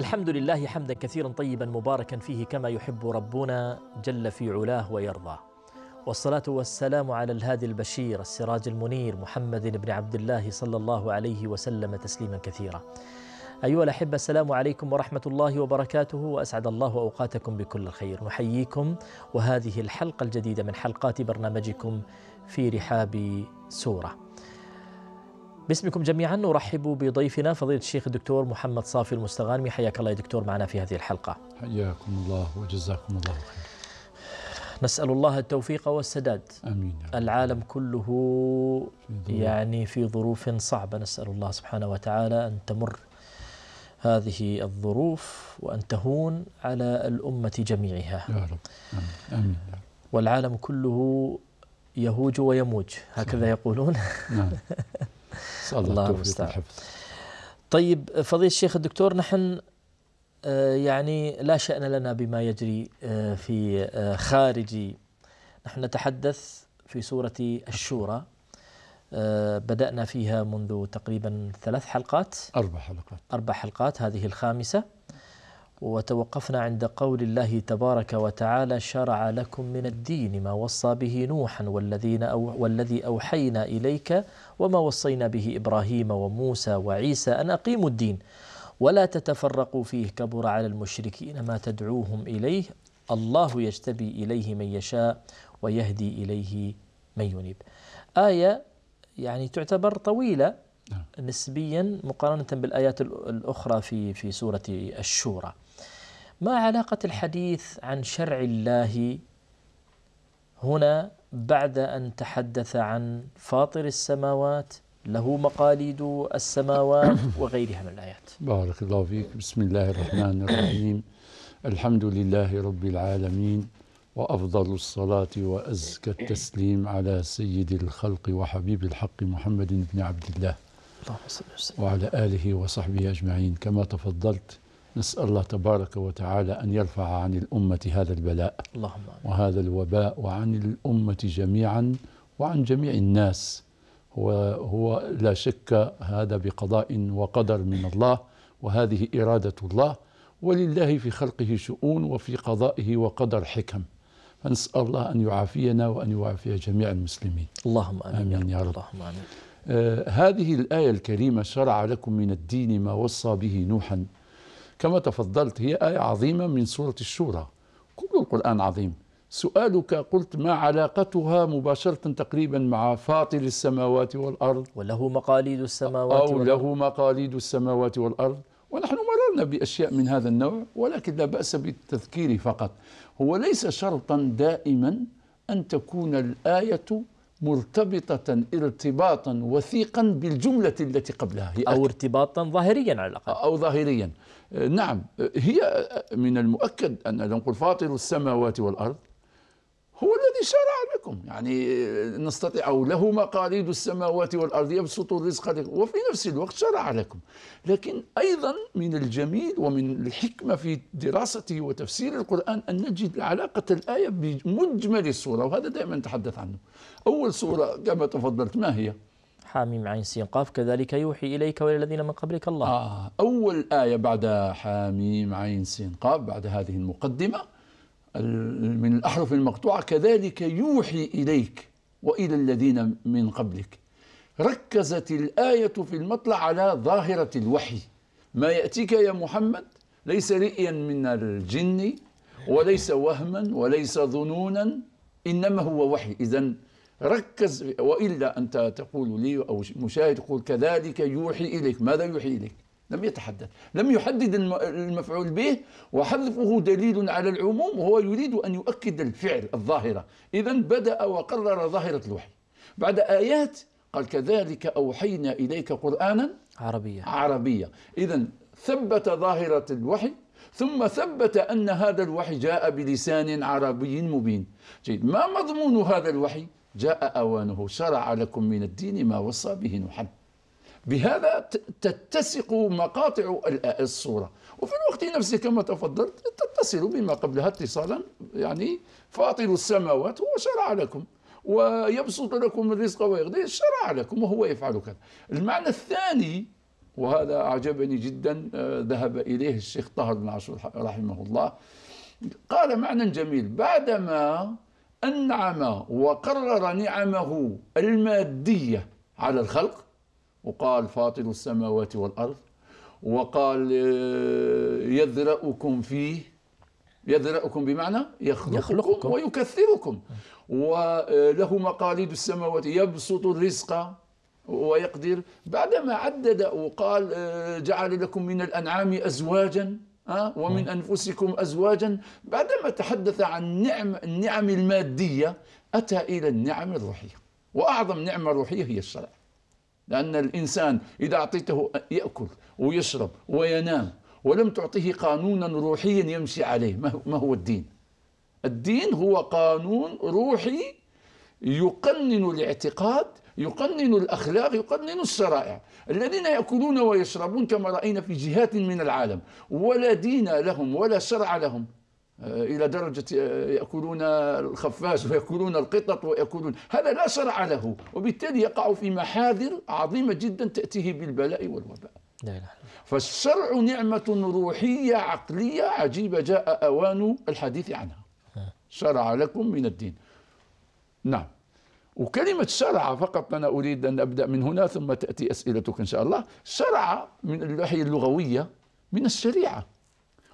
الحمد لله حمدا كثيرا طيبا مباركا فيه كما يحب ربنا جل في علاه ويرضى والصلاة والسلام على الهادي البشير السراج المنير محمد بن عبد الله صلى الله عليه وسلم تسليما كثيرا أيها الأحبة السلام عليكم ورحمة الله وبركاته وأسعد الله أوقاتكم بكل خير نحييكم وهذه الحلقة الجديدة من حلقات برنامجكم في رحاب سورة باسمكم جميعا نرحب بضيفنا فضيلة الشيخ الدكتور محمد صافي المستغانمي حياك الله يا دكتور معنا في هذه الحلقة حياكم الله وجزاكم الله خير نسأل الله التوفيق والسداد أمين العالم كله في يعني في ظروف صعبة نسأل الله سبحانه وتعالى أن تمر هذه الظروف وأن تهون على الأمة جميعها يا رب آمين, آمين. والعالم كله يهوج ويموج هكذا صحيح. يقولون نعم الله المستعان طيب فضيلة الشيخ الدكتور نحن آه، يعني لا شأن لنا بما يجري آه، في آه، خارج نحن نتحدث في سورة الشورى بدأنا فيها منذ تقريبا ثلاث حلقات أربع حلقات أربع حلقات هذه الخامسة وتوقفنا عند قول الله تبارك وتعالى شرع لكم من الدين ما وصى به نوحا والذين أو والذي أوحينا إليك وما وصينا به إبراهيم وموسى وعيسى أن أقيموا الدين ولا تتفرقوا فيه كبر على المشركين ما تدعوهم إليه الله يجتبي إليه من يشاء ويهدي إليه من ينيب آية يعني تعتبر طويلة نعم. نسبيا مقارنة بالآيات الأخرى في في سورة الشورى ما علاقة الحديث عن شرع الله هنا بعد أن تحدث عن فاطر السماوات له مقاليد السماوات وغيرها من الآيات بارك الله فيك بسم الله الرحمن الرحيم الحمد لله رب العالمين وأفضل الصلاة وأزكى التسليم على سيد الخلق وحبيب الحق محمد بن عبد الله وعلى آله وصحبه أجمعين كما تفضلت نسأل الله تبارك وتعالى أن يرفع عن الأمة هذا البلاء اللهم وهذا الوباء وعن الأمة جميعا وعن جميع الناس هو, هو لا شك هذا بقضاء وقدر من الله وهذه إرادة الله ولله في خلقه شؤون وفي قضائه وقدر حكم فنسأل الله أن يعافينا وأن يعافي جميع المسلمين اللهم آمين, آمين يا رب, اللهم آمين. آه هذه الآية الكريمة شرع لكم من الدين ما وصى به نوحا كما تفضلت هي آية عظيمة من سورة الشورى كل القرآن عظيم سؤالك قلت ما علاقتها مباشرة تقريبا مع فاطر السماوات والأرض وله مقاليد السماوات أو والأرض. له مقاليد السماوات والأرض ونحن مررنا بأشياء من هذا النوع ولكن لا بأس بالتذكير فقط هو ليس شرطا دائما أن تكون الآية مرتبطة ارتباطا وثيقا بالجملة التي قبلها هي أو ارتباطا ظاهريا على الأقل أو ظاهريا نعم هي من المؤكد أن نقول فاطر السماوات والأرض هو الذي شرع لكم يعني نستطيع أو له مقاليد السماوات والأرض يبسط الرزق لكم وفي نفس الوقت شرع لكم لكن أيضا من الجميل ومن الحكمة في دراسته وتفسير القرآن أن نجد علاقة الآية بمجمل الصورة وهذا دائما نتحدث عنه أول صورة كما تفضلت ما هي؟ حاميم عين سين قاف كذلك يوحي إليك وإلى الذين من قبلك الله آه أول آية بعد حاميم عين سين قاف بعد هذه المقدمة من الأحرف المقطوعة كذلك يوحي إليك وإلى الذين من قبلك ركزت الآية في المطلع على ظاهرة الوحي ما يأتيك يا محمد ليس رئيا من الجن وليس وهما وليس ظنونا إنما هو وحي إذا ركز وإلا أنت تقول لي أو مشاهد يقول كذلك يوحي إليك ماذا يوحي إليك لم يتحدث لم يحدد المفعول به وحذفه دليل على العموم وهو يريد أن يؤكد الفعل الظاهرة إذا بدأ وقرر ظاهرة الوحي بعد آيات قال كذلك أوحينا إليك قرآنا عربية عربية إذا ثبت ظاهرة الوحي ثم ثبت أن هذا الوحي جاء بلسان عربي مبين جيد ما مضمون هذا الوحي جاء أوانه شرع لكم من الدين ما وصى به نوحا بهذا تتسق مقاطع الصورة وفي الوقت نفسه كما تفضلت تتصل بما قبلها اتصالا يعني فاطر السماوات هو شرع لكم ويبسط لكم الرزق ويغدي شرع لكم وهو يفعل كذا المعنى الثاني وهذا أعجبني جدا آه، ذهب إليه الشيخ طهر بن عاشور رحمه الله قال معنى جميل بعدما أنعم وقرر نعمه المادية على الخلق وقال فاطر السماوات والأرض وقال آه، يذرأكم فيه يذرأكم بمعنى يخلقكم, يخلقكم. ويكثركم وله آه، مقاليد السماوات يبسط الرزق ويقدر بعدما عدد وقال آه، جعل لكم من الأنعام أزواجا ومن أنفسكم أزواجا بعدما تحدث عن نعم النعم المادية أتى إلى النعم الروحية وأعظم نعمة روحية هي الشرع لأن الإنسان إذا أعطيته يأكل ويشرب وينام ولم تعطيه قانونا روحيا يمشي عليه ما هو الدين الدين هو قانون روحي يقنن الاعتقاد يقنن الأخلاق يقنن الشرائع الذين يأكلون ويشربون كما رأينا في جهات من العالم ولا دين لهم ولا شرع لهم آه، إلى درجة آه، يأكلون الخفاش ويأكلون القطط ويأكلون هذا لا شرع له وبالتالي يقع في محاذر عظيمة جدا تأتيه بالبلاء والوباء فالشرع نعمة روحية عقلية عجيبة جاء أوان الحديث عنها آه. شرع لكم من الدين نعم وكلمة شرع فقط أنا أريد أن أبدأ من هنا ثم تأتي أسئلتك إن شاء الله شرع من الناحية اللغوية من الشريعة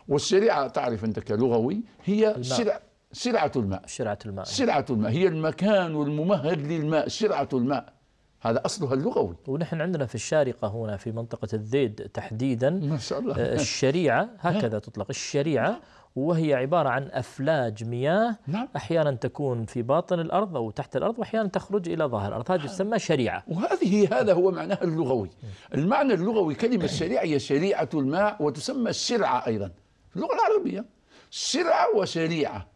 والسلعة تعرف أنت كلغوي هي سرعة, سرعه الماء سرعه الماء سرعه الماء هي المكان الممهد للماء سرعه الماء هذا أصلها اللغوي ونحن عندنا في الشارقة هنا في منطقة الذيد تحديدا ما شاء الله آه، الشريعة هكذا تطلق الشريعة وهي عبارة عن أفلاج مياه نعم. أحيانا تكون في باطن الأرض أو تحت الأرض وأحيانا تخرج إلى ظهر الأرض هذه تسمى شريعة وهذه هذا هو معناها اللغوي المعنى اللغوي كلمة الشريعة هي شريعة الماء وتسمى السرعة أيضا اللغة العربية سرعة وسريعة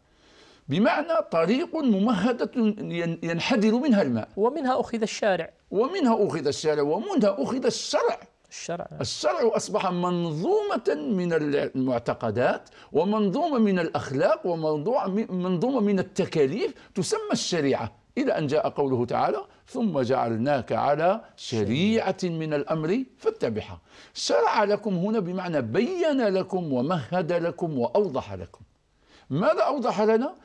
بمعنى طريق ممهدة ينحدر منها الماء ومنها أخذ الشارع ومنها أخذ الشارع ومنها أخذ الشرع الشرع الشرع أصبح منظومة من المعتقدات ومنظومة من الأخلاق ومنظومة من التكاليف تسمى الشريعة إلى أن جاء قوله تعالى ثم جعلناك على شريعة من الأمر فاتبعها شرع لكم هنا بمعنى بين لكم ومهد لكم وأوضح لكم ماذا أوضح لنا؟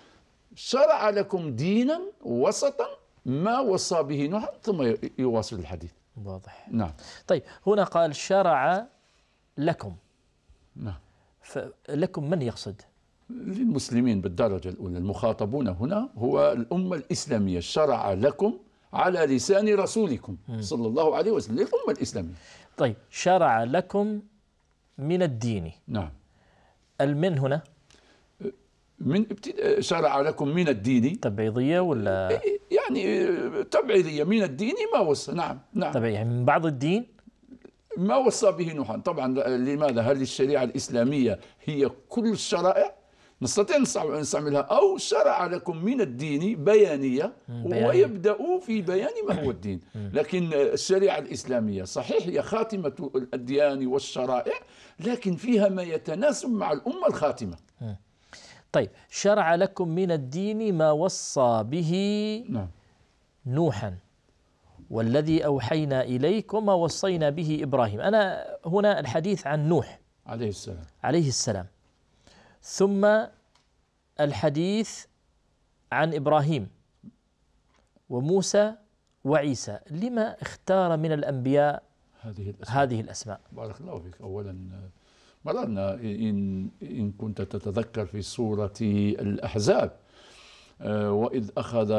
شرع لكم دينا وسطا ما وصى به نوح ثم يواصل الحديث واضح نعم طيب هنا قال شرع لكم نعم فلكم من يقصد؟ للمسلمين بالدرجة الأولى المخاطبون هنا هو الأمة الإسلامية شرع لكم على لسان رسولكم صلى الله عليه وسلم للأمة الإسلامية طيب شرع لكم من الدين نعم المن هنا من ابتداء شرع لكم من الدين تبعيضية ولا يعني تبعيضية من الدين ما وصى نعم نعم طبعا يعني من بعض الدين ما وصى به نوحا طبعا لماذا هل الشريعة الإسلامية هي كل الشرائع نستطيع نستعملها أو شرع لكم من الدين بيانية ويبدأ في بيان ما هو الدين لكن الشريعة الإسلامية صحيح هي خاتمة الأديان والشرائع لكن فيها ما يتناسب مع الأمة الخاتمة طيب شرع لكم من الدين ما وصى به نعم. نوحا والذي أوحينا إليك وما وصينا به إبراهيم أنا هنا الحديث عن نوح عليه السلام عليه السلام ثم الحديث عن ابراهيم وموسى وعيسى لما اختار من الانبياء هذه الاسماء هذه الاسماء بارك الله فيك اولا مررنا ان ان كنت تتذكر في سوره الاحزاب آه، واذ اخذ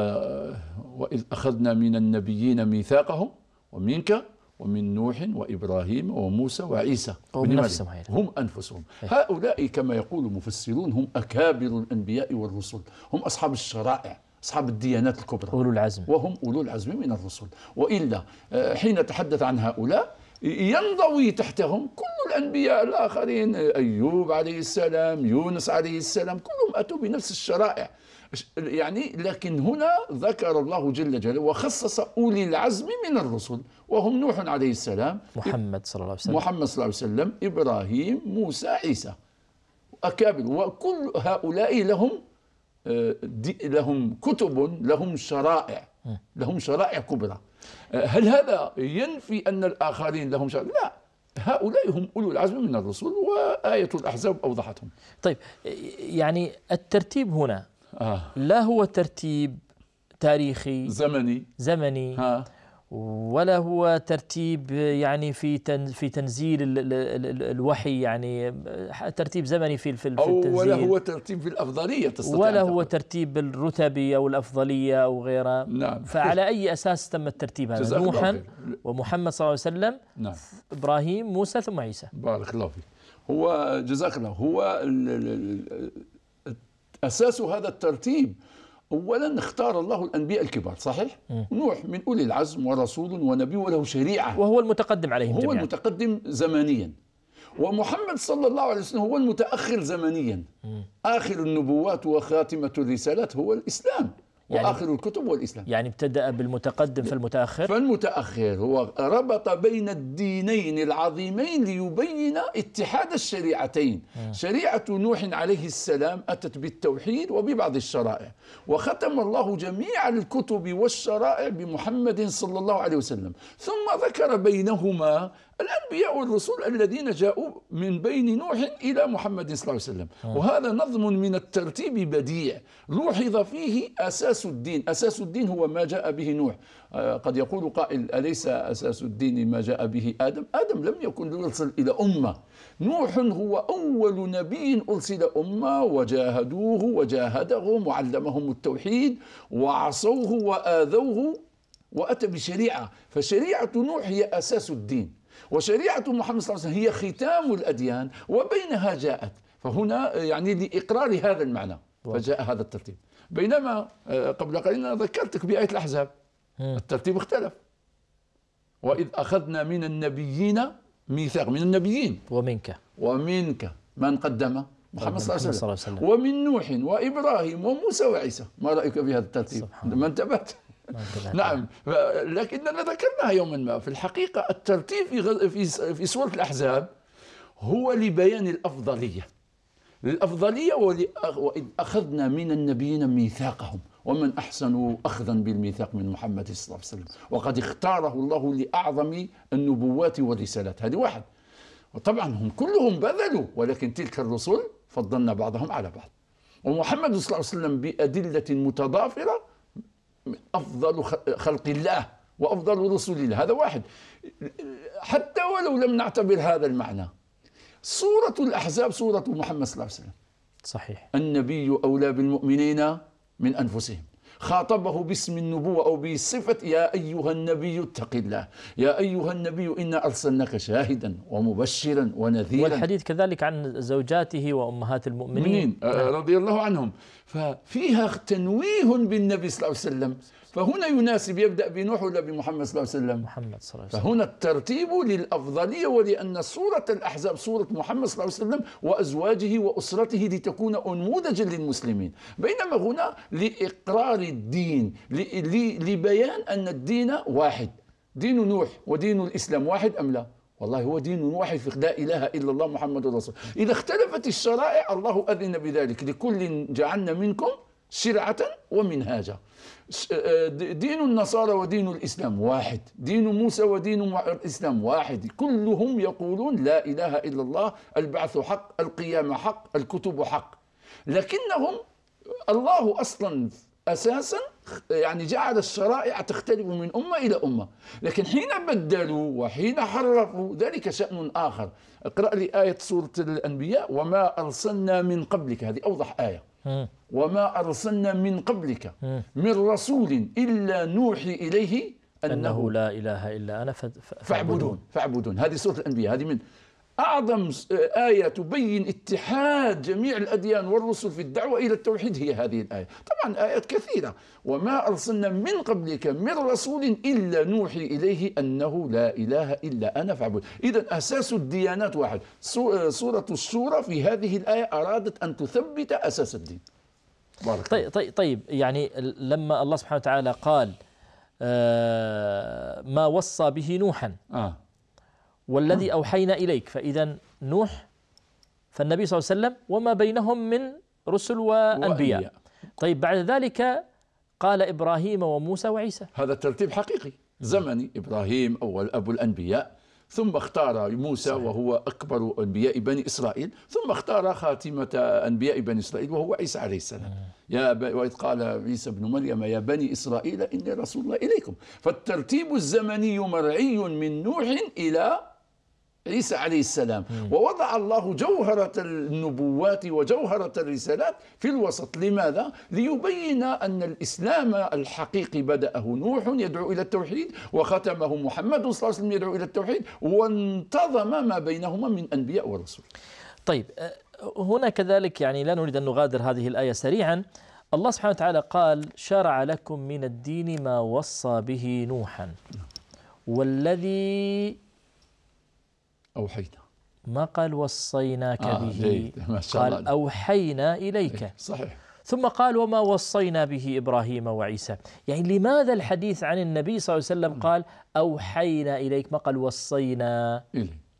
واذ اخذنا من النبيين ميثاقهم ومنك ومن نوح وإبراهيم وموسى وعيسى هم, هم أنفسهم إيه. هؤلاء كما يقول المفسرون هم أكابر الأنبياء والرسل هم أصحاب الشرائع أصحاب الديانات الكبرى أولو العزم وهم أولو العزم من الرسل وإلا آه، حين تحدث عن هؤلاء ينضوي تحتهم كل الأنبياء الآخرين آه، أيوب عليه السلام يونس عليه السلام كلهم أتوا بنفس الشرائع يعني لكن هنا ذكر الله جل جلاله وخصص أولي العزم من الرسل وهم نوح عليه السلام محمد صلى الله عليه وسلم محمد صلى الله عليه وسلم إبراهيم موسى عيسى أكابر وكل هؤلاء لهم آه، لهم كتب لهم شرائع لهم شرائع كبرى آه، هل هذا ينفي أن الآخرين لهم شرائع لا هؤلاء هم أولو العزم من الرسل وآية الأحزاب أوضحتهم طيب يعني الترتيب هنا آه. لا هو ترتيب تاريخي زمني زمني ها. ولا هو ترتيب يعني في في تنزيل الوحي يعني ترتيب زمني في في التنزيل ولا هو ترتيب في الافضليه تستطيع ولا هو ترتيب الرتبي او الافضليه او غيرها نعم فعلى اي اساس تم الترتيب هذا نوحا ومحمد صلى الله عليه وسلم نعم ابراهيم موسى ثم عيسى بارك الله فيك هو جزاك الله هو أساس هذا الترتيب اولا اختار الله الانبياء الكبار صحيح م. نوح من اولي العزم ورسول ونبي وله شريعه وهو المتقدم عليهم هو جميعا. المتقدم زمنيا ومحمد صلى الله عليه وسلم هو المتاخر زمنيا اخر النبوات وخاتمه الرسالات هو الاسلام يعني واخر الكتب والاسلام يعني ابتدا بالمتقدم فالمتاخر فالمتاخر هو ربط بين الدينين العظيمين ليبين اتحاد الشريعتين م. شريعه نوح عليه السلام اتت بالتوحيد وببعض الشرائع وختم الله جميع الكتب والشرائع بمحمد صلى الله عليه وسلم ثم ذكر بينهما الأنبياء والرسول الذين جاءوا من بين نوح إلى محمد صلى الله عليه وسلم آه. وهذا نظم من الترتيب بديع لوحظ فيه أساس الدين أساس الدين هو ما جاء به نوح آه، قد يقول قائل أليس أساس الدين ما جاء به آدم آدم لم يكن يرسل إلى أمة نوح هو أول نبي أرسل أمة وجاهدوه وجاهدهم وعلمهم التوحيد وعصوه وآذوه وأتى بشريعة فشريعة نوح هي أساس الدين وشريعة محمد صلى الله عليه وسلم هي ختام الأديان وبينها جاءت فهنا يعني لإقرار هذا المعنى فجاء هذا الترتيب بينما آه، قبل قليل أنا ذكرتك بآية الأحزاب الترتيب اختلف وإذ أخذنا من النبيين ميثاق من النبيين ومنك ومنك من قدم محمد صلى الله عليه وسلم ومن نوح وإبراهيم وموسى وعيسى ما رأيك في هذا الترتيب ما انتبهت نعم لكننا ذكرناها يوما ما في الحقيقة الترتيب في, غز... في, في سورة الأحزاب هو لبيان الأفضلية الأفضلية وإذ أخذنا من النبيين ميثاقهم ومن أحسن أخذا بالميثاق من محمد صلى الله عليه وسلم وقد اختاره الله لأعظم النبوات والرسالات هذه واحد وطبعا هم كلهم بذلوا ولكن تلك الرسل فضلنا بعضهم على بعض ومحمد صلى الله عليه وسلم بأدلة متضافرة افضل خلق الله وافضل رسل الله هذا واحد حتى ولو لم نعتبر هذا المعنى سوره الاحزاب سوره محمد صلى الله عليه وسلم صحيح النبي اولى بالمؤمنين من انفسهم خاطبه باسم النبوة أو بصفة يا أيها النبي اتق الله يا أيها النبي إنا أرسلناك شاهدا ومبشرا ونذيرا والحديث كذلك عن زوجاته وأمهات المؤمنين آه، رضي الله عنهم ففيها تنويه بالنبي صلى الله عليه وسلم فهنا يناسب يبدأ بنوح ولا بمحمد صلى الله عليه وسلم محمد صلى الله عليه وسلم فهنا الترتيب للأفضلية ولأن سورة الأحزاب سورة محمد صلى الله عليه وسلم وأزواجه وأسرته لتكون أنموذجا للمسلمين بينما هنا لإقرار الدين لبيان أن الدين واحد دين نوح ودين الإسلام واحد أم لا والله هو دين واحد في لا إله إلا الله محمد رسول إذا اختلفت الشرائع الله أذن بذلك لكل جعلنا منكم شرعة ومنهاجا آه، دين النصارى ودين الإسلام واحد دين موسى ودين الإسلام واحد كلهم يقولون لا إله إلا الله البعث حق القيامة حق الكتب حق لكنهم الله أصلا أساسا يعني جعل الشرائع تختلف من أمة إلى أمة لكن حين بدلوا وحين حرفوا ذلك شأن آخر اقرأ لي آية سورة الأنبياء وما أرسلنا من قبلك هذه أوضح آية وما أرسلنا من قبلك من رسول إلا نوحي إليه أنه, أنه لا إله إلا أنا فاعبدون فاعبدون هذه سورة الأنبياء هذه من أعظم آية تبين اتحاد جميع الأديان والرسل في الدعوة إلى التوحيد هي هذه الآية طبعا آيات كثيرة وما أرسلنا من قبلك من رسول إلا نوحي إليه أنه لا إله إلا أنا فاعبد إذا أساس الديانات واحد آه، سورة السورة في هذه الآية أرادت أن تثبت أساس الدين بارك طيب, طيب, طيب يعني لما الله سبحانه وتعالى قال آه، ما وصى به نوحا آه والذي نعم. أوحينا إليك فإذا نوح فالنبي صلى الله عليه وسلم وما بينهم من رسل وأنبياء طيب بعد ذلك قال إبراهيم وموسى وعيسى هذا الترتيب حقيقي نعم. زمني إبراهيم أول أبو الأنبياء ثم اختار موسى صحيح. وهو أكبر أنبياء بني إسرائيل ثم اختار خاتمة أنبياء بني إسرائيل وهو عيسى عليه السلام نعم. يا ب... وإذ قال عيسى بن مريم يا بني إسرائيل إني رسول الله إليكم فالترتيب الزمني مرعي من نوح إلى عيسى عليه السلام مم. ووضع الله جوهرة النبوات وجوهرة الرسالات في الوسط لماذا؟ ليبين أن الإسلام الحقيقي بدأه نوح يدعو إلى التوحيد وختمه محمد صلى الله عليه وسلم يدعو إلى التوحيد وانتظم ما بينهما من أنبياء ورسل طيب آه، هنا كذلك يعني لا نريد أن نغادر هذه الآية سريعا الله سبحانه وتعالى قال شرع لكم من الدين ما وصى به نوحا والذي أوحينا ما قال وصيناك آه به ما شاء قال الله. أوحينا إليك إيه، صحيح ثم قال وما وصينا به ابراهيم وعيسى، يعني لماذا الحديث عن النبي صلى الله عليه وسلم قال اوحينا اليك ما قال وصينا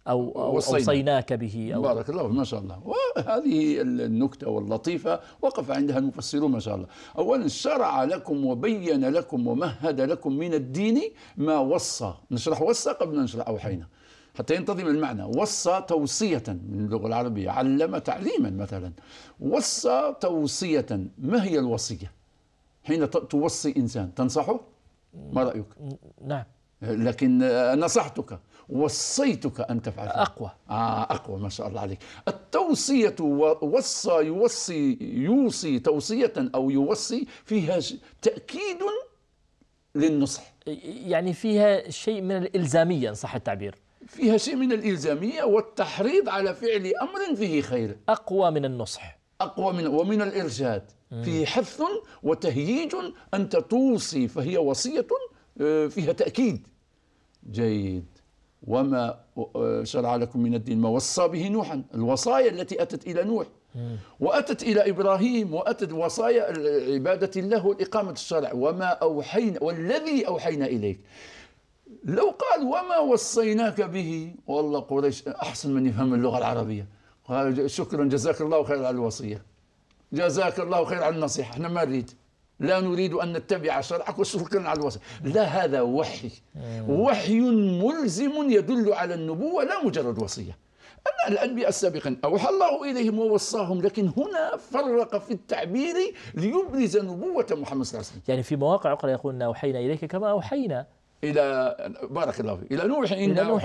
او, أو وصينا. اوصيناك به أو بارك الله ما شاء الله، وهذه النكته واللطيفه وقف عندها المفسرون ما شاء الله، اولا شرع لكم وبين لكم ومهد لكم من الدين ما وصى، نشرح وصى قبل ان نشرح اوحينا، حتى ينتظم المعنى وصى توصية من اللغة العربية علم تعليما مثلا وصى توصية ما هي الوصية حين توصي إنسان تنصحه ما رأيك نعم لكن نصحتك وصيتك أن تفعل أقوى آه أقوى ما شاء الله عليك التوصية وصى يوصي يوصي توصية أو يوصي فيها تأكيد للنصح يعني فيها شيء من الإلزامية إن صح التعبير فيها شيء من الإلزامية والتحريض على فعل أمر فيه خير أقوى من النصح أقوى من ومن الإرشاد في حث وتهييج أنت توصي فهي وصية آه، فيها تأكيد جيد وما آه، شرع لكم من الدين ما وصى به نوحا الوصايا التي أتت إلى نوح وأتت إلى إبراهيم وأتت وصايا عبادة الله وإقامة الشرع وما أوحينا والذي أوحينا إليك لو قال وما وصيناك به والله قريش أحسن من يفهم اللغة العربية شكرا جزاك الله خير على الوصية جزاك الله خير على النصيحة احنا ما نريد لا نريد أن نتبع شرعك وشكرا على الوصية لا هذا وحي وحي ملزم يدل على النبوة لا مجرد وصية أن الأنبياء السابقين أوحى الله إليهم ووصاهم لكن هنا فرق في التعبير ليبرز نبوة محمد صلى الله عليه وسلم يعني في مواقع أخرى يقول أوحينا إليك كما أوحينا الى بارك الله فيك الى نوح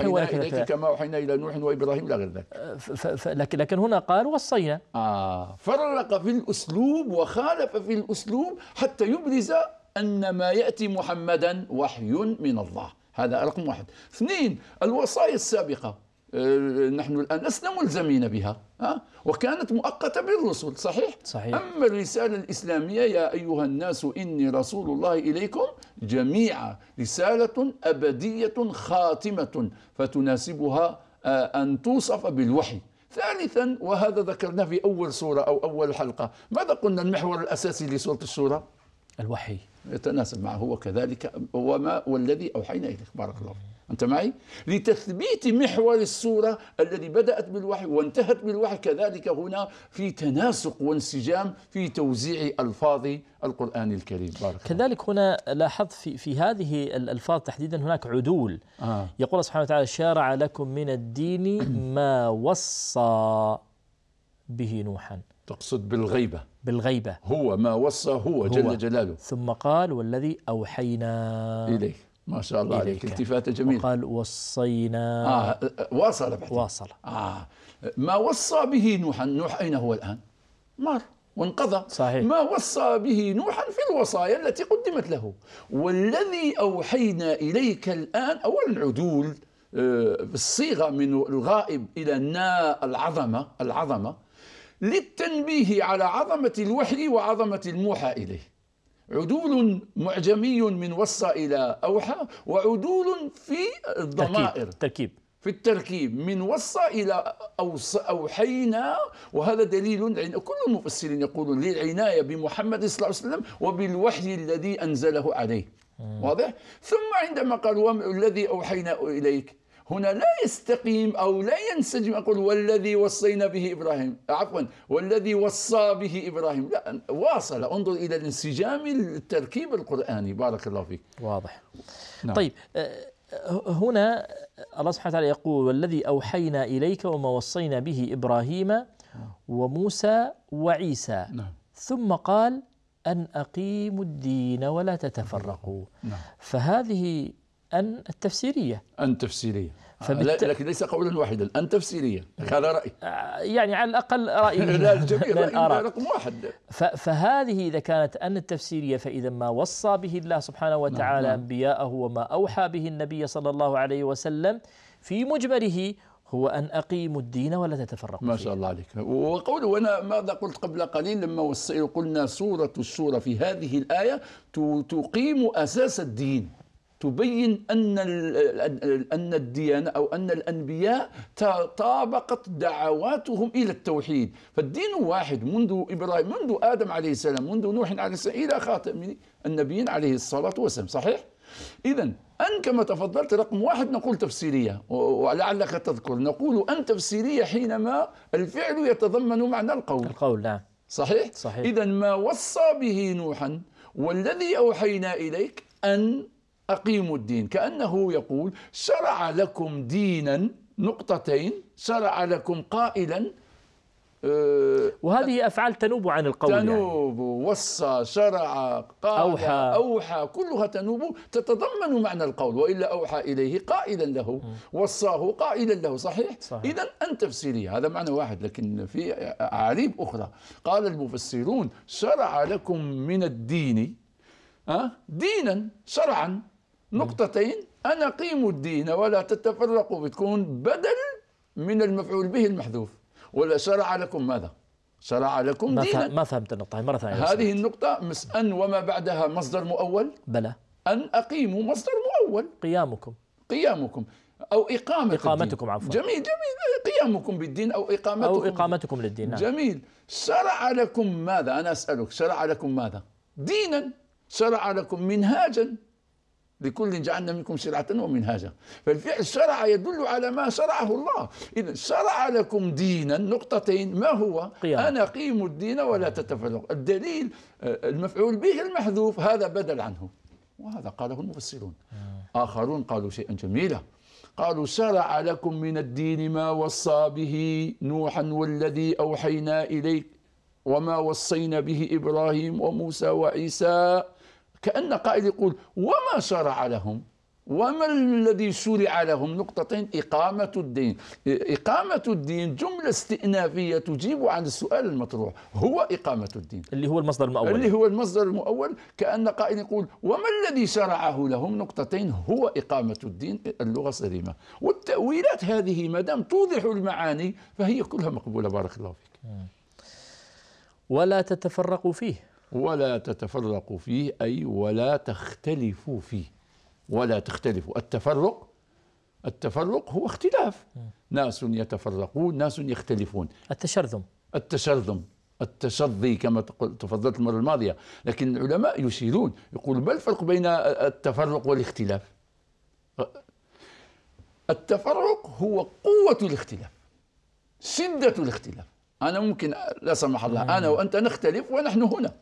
نوح اوحينا اليك كما اوحينا الى نوح وابراهيم الى غير ذلك أه، لكن هنا قال وصينا اه فرق في الاسلوب وخالف في الاسلوب حتى يبرز ان ما ياتي محمدا وحي من الله هذا رقم واحد اثنين الوصايا السابقه آه، نحن الآن لسنا ملزمين بها وكانت مؤقتة بالرسل صحيح؟ صحيح أما الرسالة الإسلامية يا أيها الناس إني رسول الله إليكم جميعا رسالة أبدية خاتمة فتناسبها آه، أن توصف بالوحي ثالثا وهذا ذكرناه في أول سورة أو أول حلقة ماذا قلنا المحور الأساسي لسورة السورة؟ الوحي يتناسب معه وكذلك وما والذي أوحينا إليك بارك الله فيك أنت معي؟ لتثبيت محور السورة الذي بدأت بالوحي وانتهت بالوحي كذلك هنا في تناسق وانسجام في توزيع ألفاظ القرآن الكريم بارك كذلك الله. هنا لاحظت في, في هذه الألفاظ تحديدا هناك عدول آه. يقول الله سبحانه وتعالى شارع لكم من الدين ما وصى به نوحا تقصد بالغيبة بالغيبة هو ما وصى هو, هو جل جلاله ثم قال والذي أوحينا إليه ما شاء الله عليك التفاته جميله وقال وصينا آه واصل بعد واصل آه ما وصى به نوحا نوح اين هو الان؟ مر وانقضى صحيح. ما وصى به نوحا في الوصايا التي قدمت له والذي أوحينا إليك الآن أولا عدول بالصيغة آه، من الغائب إلى النا العظمة العظمة للتنبيه على عظمة الوحي وعظمة الموحى إليه عدول معجمي من وصى إلى أوحى وعدول في الضمائر تركيب في التركيب من وصى إلى أوحينا وهذا دليل كل المفسرين يقولون للعناية بمحمد صلى الله عليه وسلم وبالوحي الذي أنزله عليه واضح ثم عندما قال الذي أوحينا إليك هنا لا يستقيم أو لا ينسجم أقول والذي وصينا به إبراهيم عفوا والذي وصى به إبراهيم لا واصل انظر إلى الانسجام التركيب القرآني بارك الله فيك واضح نعم. طيب آه، آه، هنا الله سبحانه وتعالى يقول والذي أوحينا إليك وما وصينا به إبراهيم وموسى وعيسى نعم. ثم قال أن أقيموا الدين ولا تتفرقوا نعم. فهذه أن التفسيرية أن تفسيرية آه، فبالت... لكن ليس قولا واحدا أن تفسيرية هذا رأي آه، يعني على الأقل رأي لا الجميع رأي رقم واحد ف... فهذه إذا كانت أن التفسيرية فإذا ما وصى به الله سبحانه نعم، وتعالى نعم. أنبياءه وما أوحى به النبي صلى الله عليه وسلم في مجمله هو أن أقيموا الدين ولا تتفرقوا ما شاء الله عليك وقوله وأنا ماذا قلت قبل قليل لما قلنا سورة السورة في هذه الآية تقيم أساس الدين تبين أن أن الديانة أو أن الأنبياء تطابقت دعواتهم إلى التوحيد فالدين واحد منذ إبراهيم منذ آدم عليه السلام منذ نوح عليه السلام إلى خاتم النبيين عليه الصلاة والسلام صحيح؟ إذا أن كما تفضلت رقم واحد نقول تفسيرية ولعلك تذكر نقول أن تفسيرية حينما الفعل يتضمن معنى القول القول نعم صحيح؟ صحيح إذا ما وصى به نوحا والذي أوحينا إليك أن أقيموا الدين كأنه يقول شرع لكم دينا نقطتين شرع لكم قائلا آه، وهذه أفعال تنوب عن القول يعني. تنوب يعني. وصى شرع قال أوحى, أوحى كلها تنوب تتضمن معنى القول وإلا أوحى إليه قائلا له وصاه قائلا له صحيح, صحيح. إذا أن تفسيري هذا معنى واحد لكن في أعاريب أخرى قال المفسرون شرع لكم من الدين دينا شرعا نقطتين أنا قيم الدين ولا تتفرقوا بتكون بدل من المفعول به المحذوف ولا شرع لكم ماذا؟ شرع لكم ما دينا ما فهمت النقطة مرة ثانية هذه النقطة مس أن وما بعدها مصدر مؤول بلى أن أقيموا مصدر مؤول قيامكم قيامكم أو إقامة إقامتكم عفوا جميل جميل قيامكم بالدين أو إقامتكم أو إقامتكم للدين نعم. جميل شرع لكم ماذا أنا أسألك شرع لكم ماذا دينا شرع لكم منهاجا لكل جعلنا منكم شرعة ومنهاجا فالفعل شرع يدل على ما شرعه الله إذا شرع لكم دينا نقطتين ما هو قيام. أنا قيم الدين ولا تتفلق الدليل آه، المفعول به المحذوف هذا بدل عنه وهذا قاله المفسرون آه. آخرون قالوا شيئا جميلا قالوا شرع لكم من الدين ما وصى به نوحا والذي أوحينا إليك وما وصينا به إبراهيم وموسى وعيسى كأن قائل يقول وما شرع لهم وما الذي شرع لهم نقطتين إقامة الدين إقامة الدين جملة استئنافية تجيب عن السؤال المطروح هو إقامة الدين اللي هو المصدر المؤول اللي هو المصدر المؤول كأن قائل يقول وما الذي شرعه لهم نقطتين هو إقامة الدين اللغة السليمة والتأويلات هذه ما دام توضح المعاني فهي كلها مقبولة بارك الله فيك ولا تتفرقوا فيه ولا تتفرقوا فيه أي ولا تختلفوا فيه ولا تختلفوا التفرق التفرق هو اختلاف ناس يتفرقون ناس يختلفون التشرذم التشرذم التشظي كما تفضلت المرة الماضية لكن العلماء يشيرون يقول ما الفرق بين التفرق والاختلاف التفرق هو قوة الاختلاف شدة الاختلاف أنا ممكن لا سمح الله أنا وأنت نختلف ونحن هنا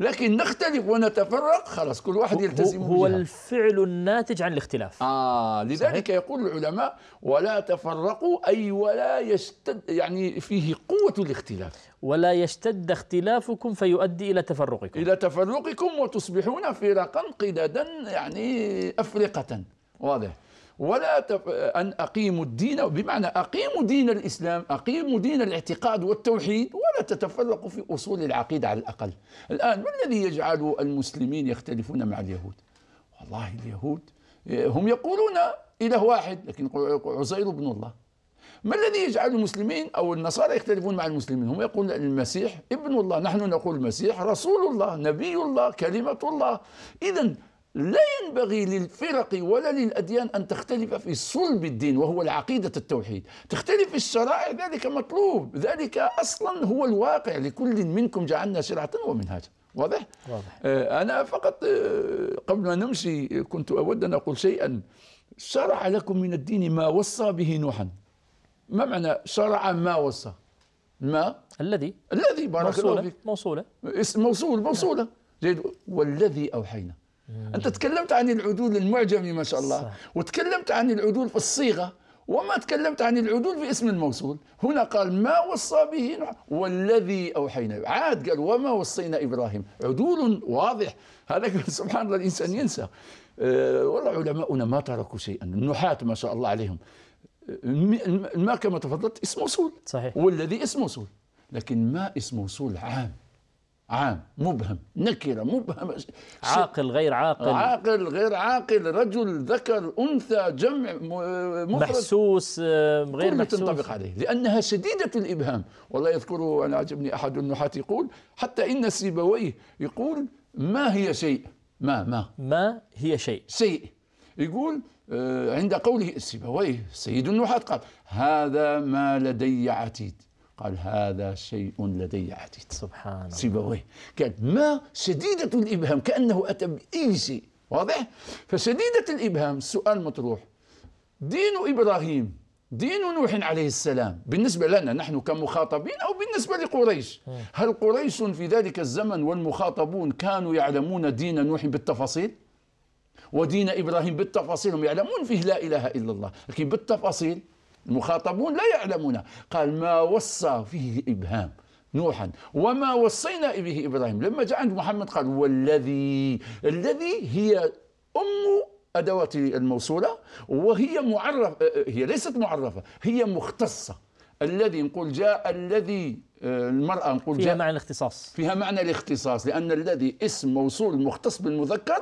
لكن نختلف ونتفرق خلاص كل واحد يلتزم هو, هو الفعل الناتج عن الاختلاف آه لذلك صحيح؟ يقول العلماء ولا تفرقوا أي ولا يشتد يعني فيه قوة الاختلاف ولا يشتد اختلافكم فيؤدي إلى تفرقكم إلى تفرقكم وتصبحون فرقا قددا يعني أفرقة واضح ولا تف... أن أقيموا الدين بمعنى أقيموا دين الإسلام أقيموا دين الاعتقاد والتوحيد ولا تتفرقوا في أصول العقيدة على الأقل الآن ما الذي يجعل المسلمين يختلفون مع اليهود والله اليهود آه، هم يقولون إله واحد لكن عزير بن الله ما الذي يجعل المسلمين او النصارى يختلفون مع المسلمين؟ هم يقولون المسيح ابن الله، نحن نقول المسيح رسول الله، نبي الله، كلمه الله، اذا لا ينبغي للفرق ولا للأديان أن تختلف في صلب الدين وهو العقيدة التوحيد تختلف في الشرائع ذلك مطلوب ذلك أصلا هو الواقع لكل منكم جعلنا شرعة ومنهاجا واضح؟ واضح. آه، أنا فقط آه، قبل ما نمشي كنت أود أن أقول شيئا شرع لكم من الدين ما وصى به نوحا ما معنى شرع ما وصى ما الذي الذي بارك الله فيك موصولة اسم موصول موصولة جيد والذي أوحينا انت تكلمت عن العدول المعجمي ما شاء الله صح. وتكلمت عن العدول في الصيغه وما تكلمت عن العدول في اسم الموصول هنا قال ما وصى به والذي أوحينا عاد قال وما وصينا إبراهيم عدول واضح هذا سبحان الله الإنسان ينسى أه والله علماؤنا ما تركوا شيئا النحاة ما شاء الله عليهم آه، ما كما تفضلت اسم موصول صحيح والذي اسم موصول لكن ما اسم موصول عام عام مبهم نكرة مبهمة عاقل غير عاقل عاقل غير عاقل رجل ذكر أنثى جمع مفرد محسوس آه، غير محسوس تنطبق عليه لأنها شديدة الإبهام والله يذكره أنا عجبني أحد النحاة يقول حتى إن سيبويه يقول ما هي شيء ما ما ما هي شيء شيء يقول آه، عند قوله سيبويه سيد النحاة قال هذا ما لدي عتيد قال هذا شيء لدي عديد سبحان الله سيبويه كانت ما شديدة الإبهام كأنه أتى بأي شيء واضح فشديدة الإبهام السؤال مطروح دين إبراهيم دين نوح عليه السلام بالنسبة لنا نحن كمخاطبين أو بالنسبة لقريش هل قريش في ذلك الزمن والمخاطبون كانوا يعلمون دين نوح بالتفاصيل ودين إبراهيم بالتفاصيل هم يعلمون فيه لا إله إلا الله لكن بالتفاصيل المخاطبون لا يعلمون قال ما وصى فيه إبهام نوحا وما وصينا به إبراهيم لما جاء عند محمد قال والذي الذي هي أم أدوات الموصولة وهي معرفة هي ليست معرفة هي مختصة الذي نقول جاء الذي آه، المرأة نقول فيها جاء معنى الاختصاص فيها معنى الاختصاص لأن الذي اسم موصول مختص بالمذكر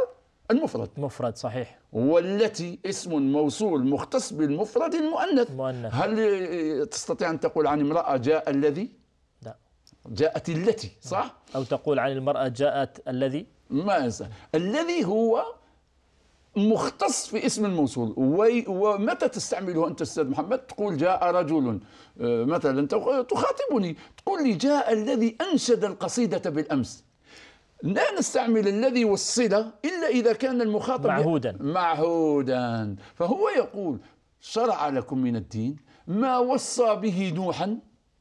المفرد مفرد صحيح والتي اسم موصول مختص بالمفرد المؤنث مؤنث هل تستطيع أن تقول عن امرأة جاء الذي لا جاءت التي صح أو تقول عن المرأة جاءت الذي ما الذي هو مختص في اسم الموصول ومتى تستعمله انت استاذ محمد تقول جاء رجل آه، مثلا تخاطبني تقول لي جاء الذي انشد القصيده بالامس لا نستعمل الذي والصلة إلا إذا كان المخاطب معهودا معهودا فهو يقول شرع لكم من الدين ما وصى به نوحا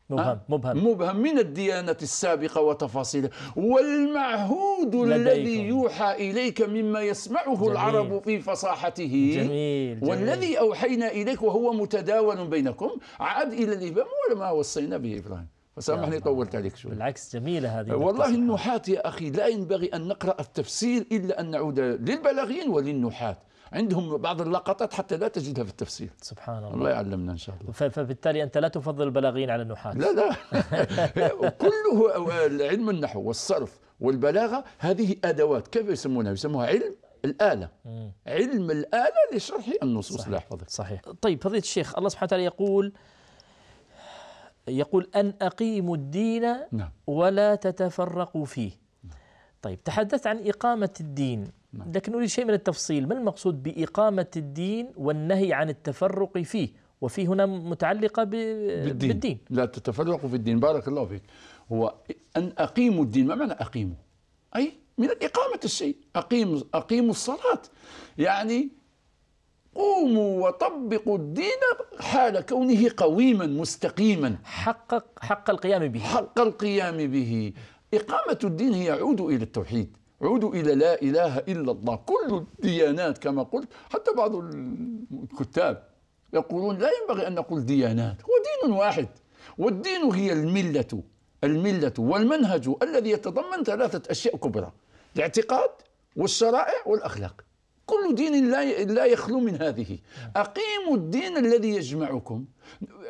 مبهم مبهم مبهم من الديانة السابقة وتفاصيلها والمعهود الذي يوحى إليك مما يسمعه جميل العرب في فصاحته جميل, جميل والذي أوحينا إليك وهو متداول بينكم عاد إلى الإمام ولا ما وصينا به إبراهيم سامحني طولت عليك شوي بالعكس جميلة هذه والله النحاة يا أخي لا ينبغي أن نقرأ التفسير إلا أن نعود للبلاغيين وللنحاة عندهم بعض اللقطات حتى لا تجدها في التفسير سبحان الله الله يعلمنا ان شاء الله فبالتالي انت لا تفضل البلاغيين على النحاة لا لا كله علم النحو والصرف والبلاغه هذه ادوات كيف يسمونها يسموها علم الآلة علم الآلة لشرح النصوص صحيح. صحيح طيب فضيلة الشيخ الله سبحانه وتعالى يقول يقول أن أقيموا الدين نعم. ولا تتفرقوا فيه طيب تحدثت عن إقامة الدين نعم. لكن أريد شيء من التفصيل ما المقصود بإقامة الدين والنهي عن التفرق فيه وفي هنا متعلقة بالدين. بالدين لا تتفرقوا في الدين بارك الله فيك هو أن أقيموا الدين ما معنى أقيموا أي من إقامة الشيء أقيم أقيموا الصلاة يعني قوموا وطبقوا الدين حال كونه قويما مستقيما حقق حق القيام به حق القيام به إقامة الدين هي عود إلى التوحيد عود إلى لا إله إلا الله كل الديانات كما قلت حتى بعض الكتاب يقولون لا ينبغي أن نقول ديانات هو دين واحد والدين هي الملة الملة والمنهج الذي يتضمن ثلاثة أشياء كبرى الاعتقاد والشرائع والأخلاق كل دين لا لا يخلو من هذه أقيموا الدين الذي يجمعكم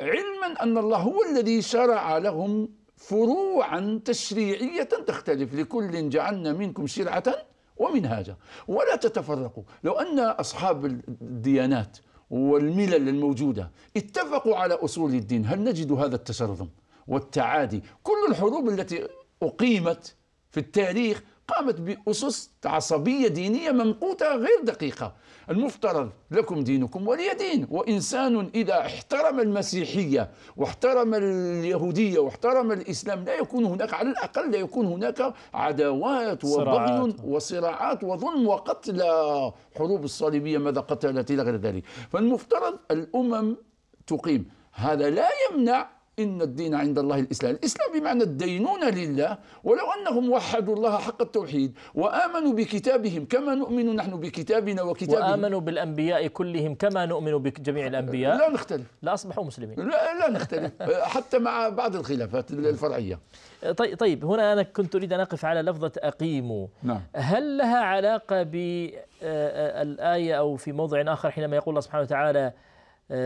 علما أن الله هو الذي شرع لهم فروعا تشريعية تختلف لكل جعلنا منكم شرعة ومنهاجا ولا تتفرقوا لو أن أصحاب الديانات والملل الموجودة اتفقوا على أصول الدين هل نجد هذا التشرذم والتعادي كل الحروب التي أقيمت في التاريخ قامت بأسس عصبية دينية ممقوتة غير دقيقة المفترض لكم دينكم ولي دين وإنسان إذا احترم المسيحية واحترم اليهودية واحترم الإسلام لا يكون هناك على الأقل لا يكون هناك عداوات وبغي وصراعات وظلم وقتل حروب الصليبية ماذا قتلت إلى غير ذلك فالمفترض الأمم تقيم هذا لا يمنع إن الدين عند الله الإسلام الإسلام بمعنى الدينون لله ولو أنهم وحدوا الله حق التوحيد وآمنوا بكتابهم كما نؤمن نحن بكتابنا وكتابهم وآمنوا بالأنبياء كلهم كما نؤمن بجميع الأنبياء لا نختلف لا أصبحوا مسلمين لا, لا نختلف حتى مع بعض الخلافات نعم. الفرعية أه، طيب طيب هنا أنا كنت أريد أن أقف على لفظة أقيموا نعم. هل لها علاقة بالآية أه، أه، أو في موضع آخر حينما يقول الله سبحانه وتعالى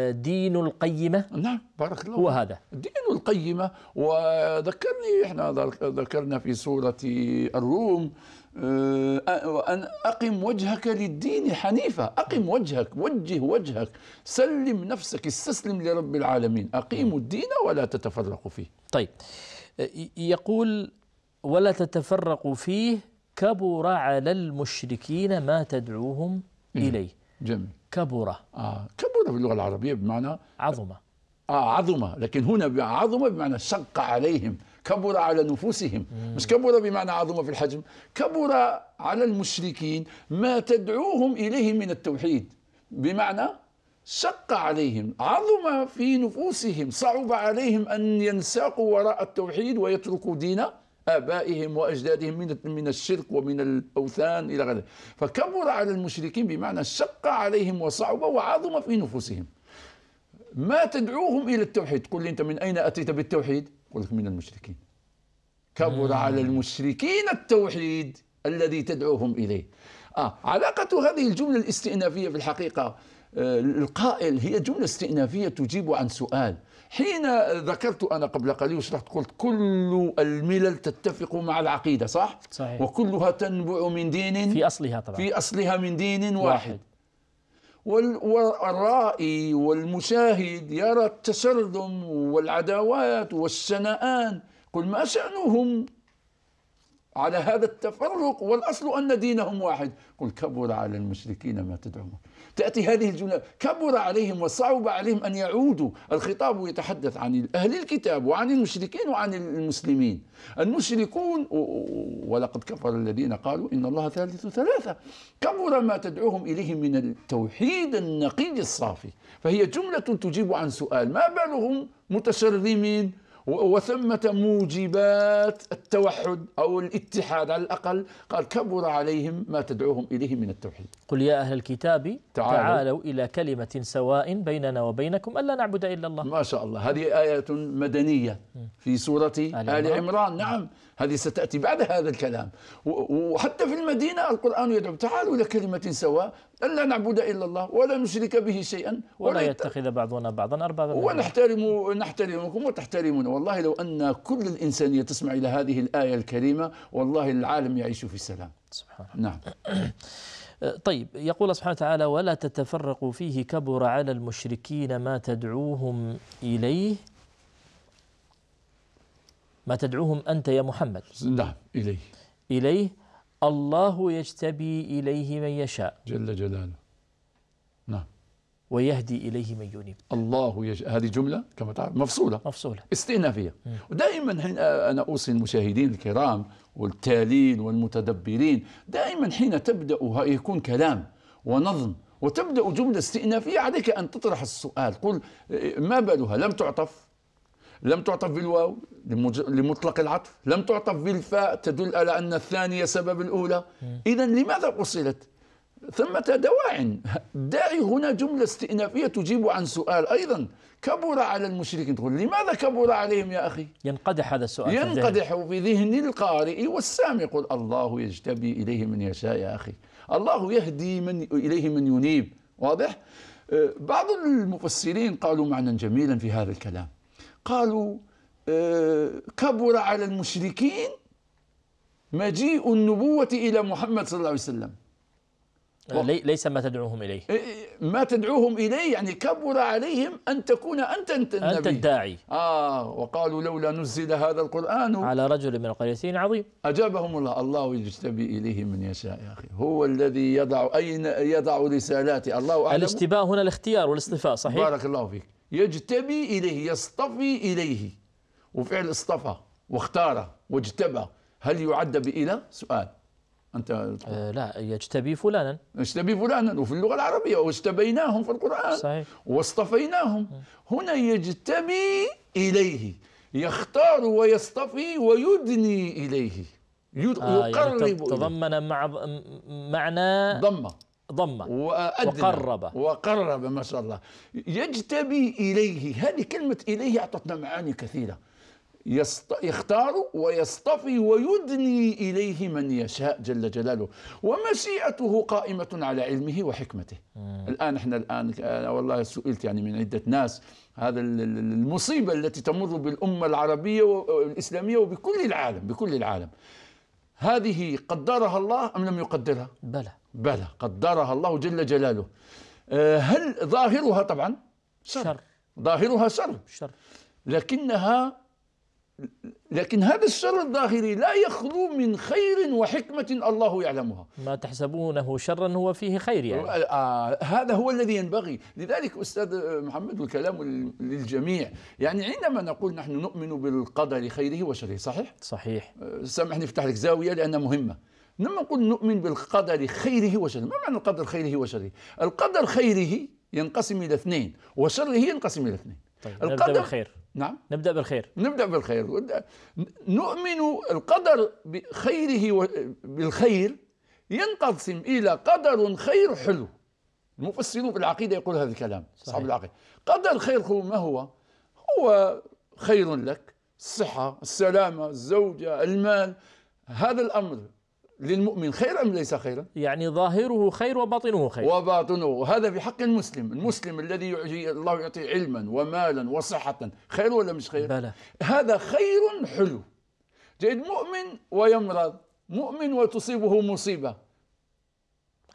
دين القيمة نعم بارك الله هو هذا دين القيمة وذكرني احنا ذكرنا في سورة الروم آه، آه، أن أقم وجهك للدين حنيفة أقم وجهك وجه وجهك سلم نفسك استسلم لرب العالمين أقيموا الدين ولا تتفرقوا فيه طيب آه، يقول ولا تتفرقوا فيه كبر على المشركين ما تدعوهم إليه جميل كبرة آه كبرة في اللغة العربية بمعنى عظمة آه عظمة لكن هنا عظمة بمعنى شق عليهم كبر على نفوسهم مم. مش كبر بمعنى عظمة في الحجم كبر على المشركين ما تدعوهم إليه من التوحيد بمعنى شق عليهم عظم في نفوسهم صعب عليهم أن ينساقوا وراء التوحيد ويتركوا دين آبائهم وأجدادهم من من الشرك ومن الأوثان إلى غيره فكبر على المشركين بمعنى شق عليهم وصعب وعظم في نفوسهم ما تدعوهم إلى التوحيد قل لي أنت من أين أتيت بالتوحيد قل لك من المشركين كبر مم. على المشركين التوحيد الذي تدعوهم إليه آه علاقة هذه الجملة الاستئنافية في الحقيقة آه القائل هي جملة استئنافية تجيب عن سؤال حين ذكرت أنا قبل قليل وشرحت قلت كل الملل تتفق مع العقيدة صح؟ صحيح وكلها تنبع من دين في أصلها طبعا في أصلها من دين واحد, واحد. والرائي والمشاهد يرى التسلم والعداوات والسنآن قل ما شأنهم على هذا التفرق والأصل أن دينهم واحد قل كبر على المشركين ما تدعون تأتي هذه الجملة كبر عليهم وصعب عليهم أن يعودوا الخطاب يتحدث عن أهل الكتاب وعن المشركين وعن المسلمين المشركون ولقد كفر الذين قالوا إن الله ثالث ثلاثة كبر ما تدعوهم إليه من التوحيد النقي الصافي فهي جملة تجيب عن سؤال ما بالهم متشرمين وثمة موجبات التوحد أو الاتحاد على الأقل قال كبر عليهم ما تدعوهم إليه من التوحيد قل يا أهل الكتاب تعالوا, تعالوا إلى كلمة سواء بيننا وبينكم ألا نعبد إلا الله ما شاء الله هذه آية مدنية في سورة آل, آل عمران نعم هذه ستأتي بعد هذا الكلام وحتى في المدينة القرآن يدعو تعالوا إلى كلمة سواء ألا نعبد إلا الله ولا نشرك به شيئا ولا, ولا يتخذ بعضنا بعضا أربابا ونحترم نحترمكم وتحترمون والله لو أن كل الإنسانية تسمع إلى هذه الآية الكريمة والله العالم يعيش في سلام سبحان نعم طيب يقول الله سبحانه وتعالى ولا تتفرقوا فيه كبر على المشركين ما تدعوهم إليه ما تدعوهم أنت يا محمد نعم إليه إليه الله يجتبي إليه من يشاء جل جلاله نعم ويهدي إليه من ينيب الله يج... هذه جملة كما تعرف مفصولة مفصولة استئنافية ودائما حين أنا أوصي المشاهدين الكرام والتالين والمتدبرين دائما حين تبدأ يكون كلام ونظم وتبدأ جملة استئنافية عليك أن تطرح السؤال قل إيه، ما بالها لم تعطف لم تعطف بالواو لمطلق العطف لم تعطف بالفاء تدل على أن الثانية سبب الأولى إذا لماذا قصلت ثمة دواع داعي هنا جملة استئنافية تجيب عن سؤال أيضا كبر على المشركين تقول لماذا كبر عليهم يا أخي ينقدح هذا السؤال ينقدح في ذهن القارئ والسامع يقول الله يجتبي إليه من يشاء يا أخي الله يهدي من إليه من ينيب واضح أه، بعض المفسرين قالوا معنى جميلا في هذا الكلام قالوا آه، كبر على المشركين مجيء النبوة إلى محمد صلى الله عليه وسلم آه، ليس ما تدعوهم إليه آه، ما تدعوهم إليه يعني كبر عليهم أن تكون أنت أنت النبي أنت الداعي آه وقالوا لولا نزل هذا القرآن على رجل من القريسين عظيم أجابهم الله الله يجتبي إليه من يشاء يا أخي هو الذي يضع أين يضع رسالاتي الله أعلم الاجتباء هنا الاختيار والاصطفاء صحيح بارك الله فيك يجتبي إليه يصطفي إليه وفعل اصطفى واختار واجتبى هل يعد بإلى سؤال أنت أه لا يجتبي فلانا يجتبي فلانا وفي اللغة العربية واجتبيناهم في القرآن صحيح واصطفيناهم أه. هنا يجتبي إليه يختار ويصطفي ويدني إليه يقرب آه يعني تضمن مع معنى ضمه ضم وقرب وقرب ما شاء الله يجتبي إليه هذه كلمة إليه أعطتنا معاني كثيرة يست... يختار ويصطفي ويدني إليه من يشاء جل جلاله ومشيئته قائمة على علمه وحكمته مم. الآن احنا الآن أنا والله سئلت يعني من عدة ناس هذا المصيبة التي تمر بالأمة العربية والإسلامية وبكل العالم بكل العالم هذه قدرها الله أم لم يقدرها؟ بلى بلى قدرها الله جل جلاله آه، هل ظاهرها طبعا شر, شر. ظاهرها شر شر لكنها لكن هذا الشر الظاهري لا يخلو من خير وحكمة الله يعلمها ما تحسبونه شرا هو فيه خير يعني آه، آه، هذا هو الذي ينبغي لذلك أستاذ محمد الكلام للجميع يعني عندما نقول نحن نؤمن بالقدر خيره وشره صحيح؟ صحيح سامحني افتح لك زاوية لأنها مهمة لما نقول نؤمن بالقدر خيره وشره ما معنى القدر خيره وشره القدر خيره ينقسم الى اثنين وشره ينقسم الى اثنين طيب القدر نبدا بالخير نعم نبدا بالخير نبدا بالخير نؤمن القدر بخيره و... بالخير ينقسم الى قدر خير حلو المفسرون في العقيده يقول هذا الكلام اصحاب العقيده قدر خير هو ما هو؟ هو خير لك الصحه السلامه الزوجه المال هذا الامر للمؤمن خير أم ليس خيرا يعني ظاهره خير وباطنه خير وباطنه وهذا في حق المسلم المسلم الذي يعطي الله يعطيه علما ومالا وصحة خير ولا مش خير بلى. هذا خير حلو جيد مؤمن ويمرض مؤمن وتصيبه مصيبة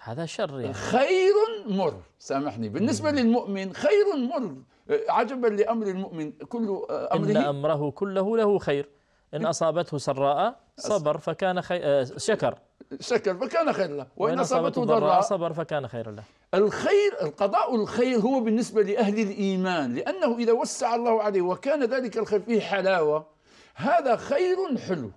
هذا شر يعني. خير مر سامحني بالنسبة مم. للمؤمن خير مر عجبا لأمر المؤمن كل آه، أمره إن أمره كله له خير إن أصابته سراء صبر فكان خير آه، شكر شكر فكان خير له وإن أصابته ضراء صبر فكان خير له الخير القضاء الخير هو بالنسبة لأهل الإيمان لأنه إذا وسع الله عليه وكان ذلك الخير فيه حلاوة هذا خير حلو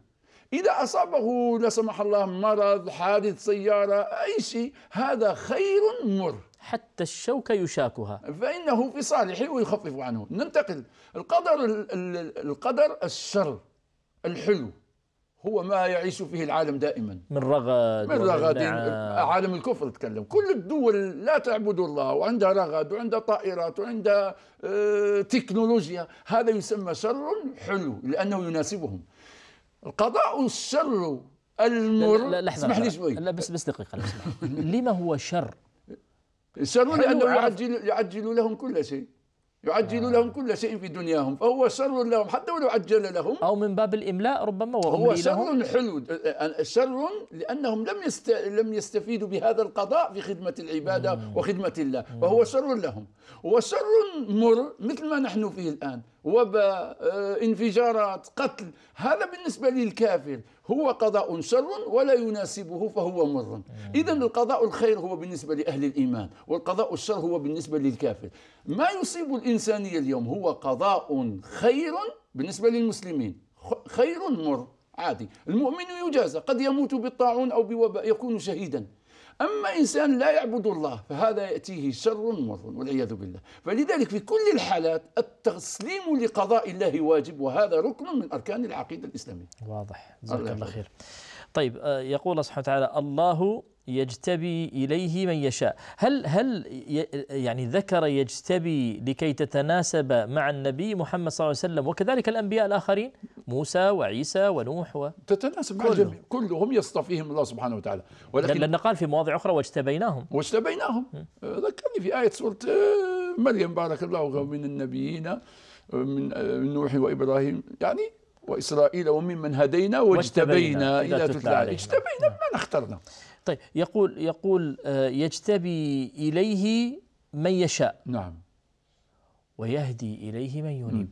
إذا أصابه لا سمح الله مرض حادث سيارة أي شيء هذا خير مر حتى الشوكة يشاكها فإنه في صالحه ويخفف عنه ننتقل القدر القدر الشر الحلو هو ما يعيش فيه العالم دائما من رغد من رغد عالم الكفر تكلم كل الدول لا تعبد الله وعندها رغد وعندها طائرات وعندها آه، تكنولوجيا هذا يسمى شر حلو لأنه يناسبهم القضاء الشر المر لا لحظة اسمح لي شوي لا بس بس دقيقة لما هو شر؟ شر لأنه يعجل يعجل لهم كل شيء يعجل آه. لهم كل شيء في دنياهم فهو شر لهم حتى ولو عجل لهم أو من باب الإملاء ربما هو شر حلو آه، آه، شر لأنهم لم يست... لم يستفيدوا بهذا القضاء في خدمة العبادة مم. وخدمة الله فهو شر لهم وشر مر مثل ما نحن فيه الآن وباء انفجارات قتل هذا بالنسبة للكافر هو قضاء شر ولا يناسبه فهو مر إذا القضاء الخير هو بالنسبة لأهل الإيمان والقضاء الشر هو بالنسبة للكافر ما يصيب الإنسانية اليوم هو قضاء خير بالنسبة للمسلمين خير مر عادي المؤمن يجازى قد يموت بالطاعون أو بوباء يكون شهيدا أما إنسان لا يعبد الله فهذا يأتيه شر مر والعياذ بالله فلذلك في كل الحالات التسليم لقضاء الله واجب وهذا ركن من أركان العقيدة الإسلامية واضح جزاك الله خير طيب آه، يقول الله سبحانه وتعالى الله يجتبي اليه من يشاء، هل هل يعني ذكر يجتبي لكي تتناسب مع النبي محمد صلى الله عليه وسلم وكذلك الانبياء الاخرين موسى وعيسى ونوح و تتناسب مع الجميع كلهم يصطفيهم الله سبحانه وتعالى ولكن لان قال في مواضع اخرى واجتبيناهم واجتبيناهم ذكرني في ايه سوره آه، مريم بارك الله آه، من النبيين آه، من نوح وابراهيم يعني واسرائيل وممن هدينا واجتبينا اذا تتلى اجتبينا ما اخترنا طيب يقول يقول آه، يجتبي إليه من يشاء نعم ويهدي إليه من ينيب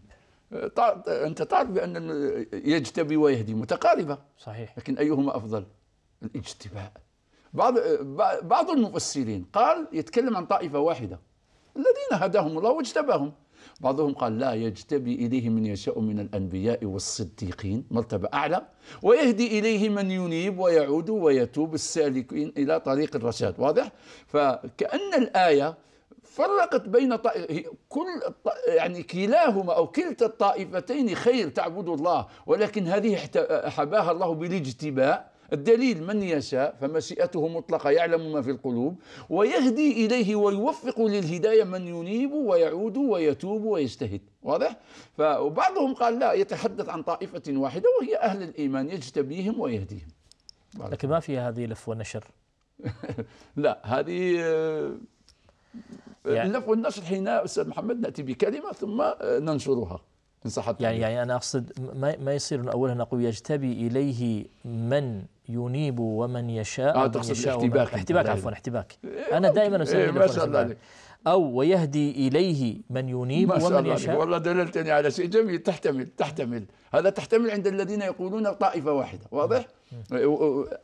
آه، أنت تعرف بأن يجتبي ويهدي متقاربة صحيح لكن أيهما أفضل الاجتباء بعض بعض المفسرين قال يتكلم عن طائفة واحدة الذين هداهم الله واجتباهم بعضهم قال لا يجتبي إليه من يشاء من الأنبياء والصديقين مرتبة أعلى ويهدي إليه من ينيب ويعود ويتوب السالكين إلى طريق الرشاد واضح فكأن الآية فرقت بين طائف كل يعني كلاهما او كلتا الطائفتين خير تعبد الله ولكن هذه حباها الله بالاجتباء الدليل من يشاء فمشيئته مطلقة يعلم ما في القلوب ويهدي إليه ويوفق للهداية من ينيب ويعود ويتوب ويجتهد واضح؟ فبعضهم قال لا يتحدث عن طائفة واحدة وهي أهل الإيمان يجتبيهم ويهديهم لكن ما فيها هذه لف ونشر لا هذه يعني اللف والنشر حين أستاذ محمد نأتي بكلمة ثم ننشرها تنصح يعني يعني انا اقصد ما ما يصير من اولها نقول يجتبي اليه من ينيب ومن يشاء آه ومن يشاء احتباك يعني، احتباك طيب. عفوا احتباك انا دائما اسوي إيه، ما شاء الله عليك او ويهدي اليه من ينيب ومن الله يشاء والله دللتني يعني على شيء جميل تحتمل تحتمل هذا تحتمل عند الذين يقولون طائفه واحده واضح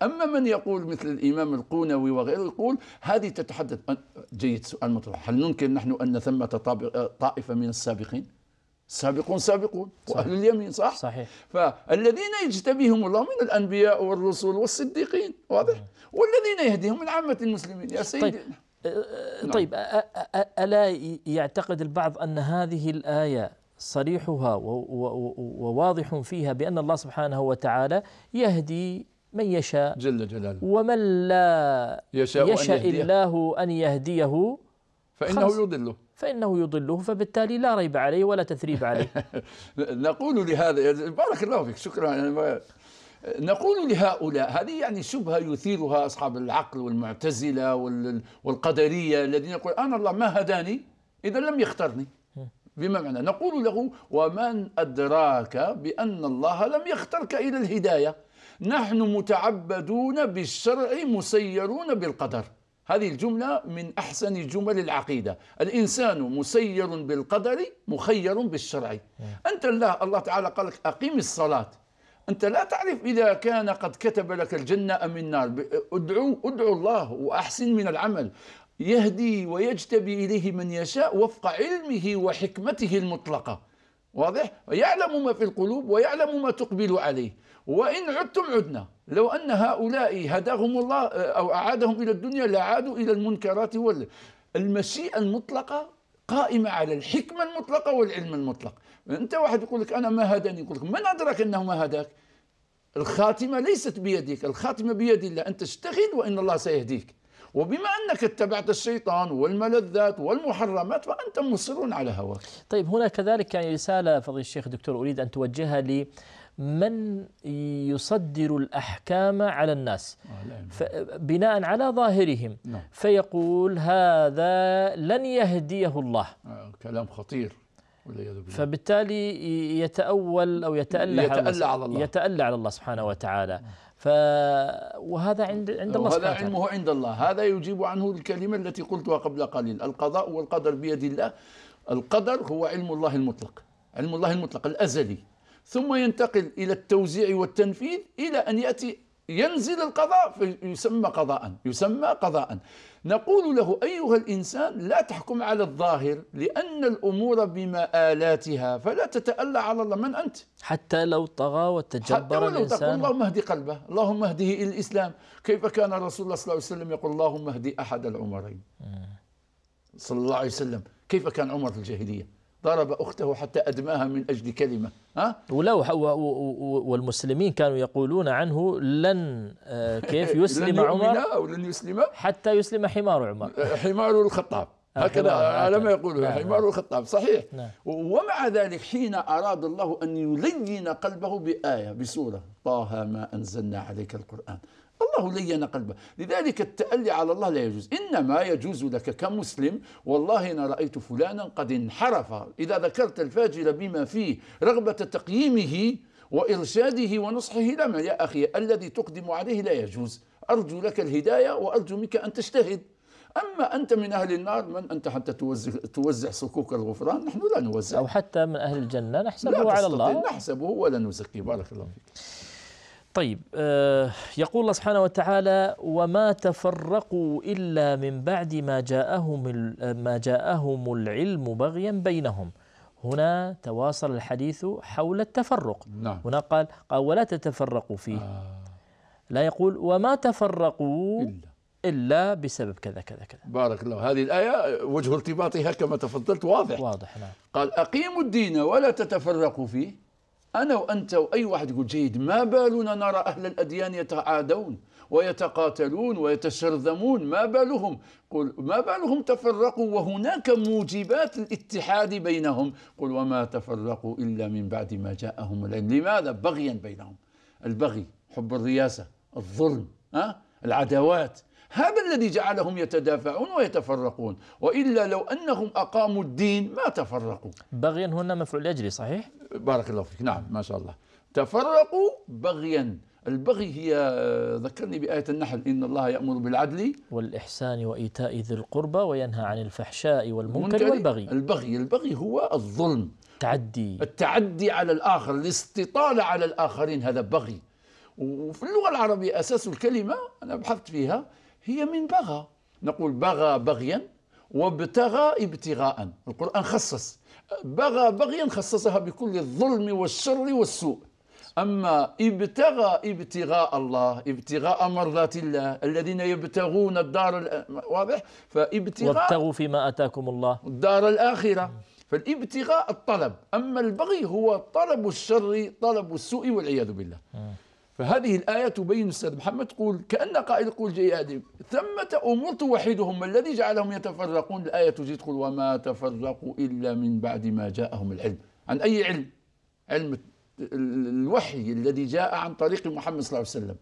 اما من يقول مثل الامام القونوي وغيره يقول هذه تتحدث جيد سؤال مطروح هل ننكر نحن ان ثمه طائفه من السابقين سابقون سابقون صحيح. وأهل اليمين صح؟ صحيح فالذين يجتبيهم الله من الأنبياء والرسل والصديقين واضح؟ آه. والذين يهديهم من عامة المسلمين يا طيب، سيدي طيب. نعم. طيب ألا يعتقد البعض أن هذه الآية صريحها وواضح فيها بأن الله سبحانه وتعالى يهدي من يشاء جل جلاله ومن لا يشاء, يشاء أن الله أن يهديه فإنه يضله فإنه يضله فبالتالي لا ريب عليه ولا تثريب عليه نقول لهذا بارك الله فيك شكرا نقول لهؤلاء هذه يعني شبهة يثيرها أصحاب العقل والمعتزلة والقدرية الذين يقول أنا الله ما هداني إذا لم يختارني بما معنى نقول له ومن أدراك بأن الله لم يخترك إلى الهداية نحن متعبدون بالشرع مسيرون بالقدر هذه الجملة من أحسن جمل العقيدة الإنسان مسير بالقدر مخير بالشرع نعم. أنت الله الله تعالى قال لك أقيم الصلاة أنت لا تعرف إذا كان قد كتب لك الجنة أم النار ادعو ادعو الله وأحسن من العمل يهدي ويجتبي إليه من يشاء وفق علمه وحكمته المطلقة واضح؟ يعلم ما في القلوب ويعلم ما تقبل عليه وإن عدتم عدنا لو أن هؤلاء هداهم الله آه، أو أعادهم إلى الدنيا لعادوا إلى المنكرات والمشيئة المشيئة المطلقة قائمة على الحكمة المطلقة والعلم المطلق أنت واحد يقول لك أنا ما هداني يقول لك من أدرك أنه ما هداك الخاتمة ليست بيدك الخاتمة بيد الله أنت اجتهد وإن الله سيهديك وبما انك اتبعت الشيطان والملذات والمحرمات فانت مصر على هواك. طيب هنا كذلك يعني رساله فضيله الشيخ دكتور اريد ان توجهها من يصدر الأحكام على الناس بناء على ظاهرهم نعم. فيقول هذا لن يهديه الله آه، كلام خطير فبالتالي يتأول أو يتألى يتألى على الله يتألى على الله سبحانه وتعالى نعم. ف وهذا عند عند الله سبحانه وتعالى علمه عند الله هذا يجيب عنه الكلمة التي قلتها قبل قليل القضاء والقدر بيد الله القدر هو علم الله المطلق علم الله المطلق الأزلي ثم ينتقل إلى التوزيع والتنفيذ إلى أن يأتي ينزل القضاء فيسمى قضاء يسمى قضاء نقول له أيها الإنسان لا تحكم على الظاهر لأن الأمور بما آلاتها فلا تتألى على الله من أنت حتى لو طغى وتجبر حتى ولو الإنسان تقول اللهم اهدي قلبه اللهم اهديه إلى الإسلام كيف كان رسول الله صلى الله عليه وسلم يقول اللهم اهدي أحد العمرين صلى الله عليه وسلم كيف كان عمر في الجاهلية ضرب أخته حتى أدماها من أجل كلمة ها؟ ولو والمسلمين كانوا يقولون عنه لن آه، كيف يسلم لن عمر أو لن يسلم حتى يسلم حمار عمر آه، حمار الخطاب آه، هكذا على ما يقوله حمار الخطاب صحيح نعم. ومع ذلك حين أراد الله أن يلين قلبه بآية بسورة طه ما أنزلنا عليك القرآن الله لين قلبه لذلك التألي على الله لا يجوز إنما يجوز لك كمسلم والله أنا رأيت فلانا قد انحرف إذا ذكرت الفاجر بما فيه رغبة تقييمه وإرشاده ونصحه لما يا أخي الذي تقدم عليه لا يجوز أرجو لك الهداية وأرجو منك أن تجتهد أما أنت من أهل النار من أنت حتى توزع, توزع صكوك الغفران نحن لا نوزع أو حتى من أهل الجنة نحسبه على الله نحسبه ولا نزكي بارك الله فيك طيب آه، يقول الله سبحانه وتعالى وما تفرقوا إلا من بعد ما جاءهم ما جاءهم العلم بغيا بينهم هنا تواصل الحديث حول التفرق نعم. هنا قال, قال ولا تتفرقوا فيه آه. لا يقول وما تفرقوا إلا. إلا بسبب كذا كذا كذا بارك الله هذه الآية وجه ارتباطها كما تفضلت واضح واضح نعم. قال أقيموا الدين ولا تتفرقوا فيه أنا وأنت وأي واحد يقول جيد ما بالنا نرى أهل الأديان يتعادون ويتقاتلون ويتشرذمون ما بالهم قل ما بالهم تفرقوا وهناك موجبات الاتحاد بينهم قل وما تفرقوا إلا من بعد ما جاءهم العلم لماذا بغيا بينهم البغي حب الرياسة الظلم أه؟ العداوات هذا الذي جعلهم يتدافعون ويتفرقون وإلا لو أنهم أقاموا الدين ما تفرقوا بغيا هنا مفعول أجلي صحيح؟ بارك الله فيك نعم ما شاء الله تفرقوا بغيا البغي هي آه، ذكرني بآية النحل إن الله يأمر بالعدل والإحسان وإيتاء ذي القربى وينهى عن الفحشاء والمنكر والبغي البغي البغي هو الظلم التعدي التعدي على الآخر الاستطالة على الآخرين هذا بغي وفي اللغة العربية أساس الكلمة أنا بحثت فيها هي من بغى نقول بغى بغيا وابتغى ابتغاء القرآن خصص بغى بغيا خصصها بكل الظلم والشر والسوء أما ابتغى ابتغاء الله ابتغاء مرضات الله الذين يبتغون الدار واضح فابتغاء وابتغوا فيما آتاكم الله الدار الآخرة فالابتغاء الطلب أما البغي هو طلب الشر طلب السوء والعياذ بالله فهذه الآية تبين أستاذ محمد تقول كأن قائل يقول جاء آدم ثمة أمور توحدهم الذي جعلهم يتفرقون الآية تجي تقول وما تفرقوا إلا من بعد ما جاءهم العلم عن أي علم؟ علم الوحي الذي جاء عن طريق محمد صلى الله عليه وسلم